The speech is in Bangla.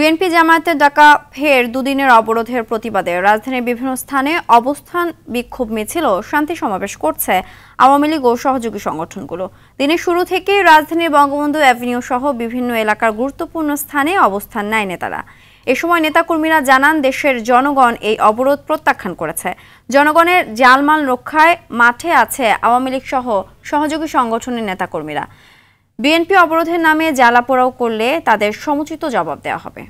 বিএনপি জামায়াতের ডাকা ফের দুদিনের অবরোধের প্রতিবাদে রাজধানীর বিভিন্ন স্থানে অবস্থান বিক্ষোভ মিছিল ও শান্তি সমাবেশ করছে আওয়ামী লীগ ও সহযোগী সংগঠনগুলো দিনের শুরু থেকে রাজধানীর বঙ্গবন্ধু অ্যাভিনিউ সহ বিভিন্ন এলাকার গুরুত্বপূর্ণ স্থানে অবস্থান নেয় নেতারা এ সময় নেতাকর্মীরা জানান দেশের জনগণ এই অবরোধ প্রত্যাখ্যান করেছে জনগণের জালমাল রক্ষায় মাঠে আছে আওয়ামী লীগ সহ সহযোগী সংগঠনের নেতাকর্মীরা বিএনপি অবরোধের নামে জ্বালা পোড়াও করলে তাদের সমুচিত জবাব দেওয়া হবে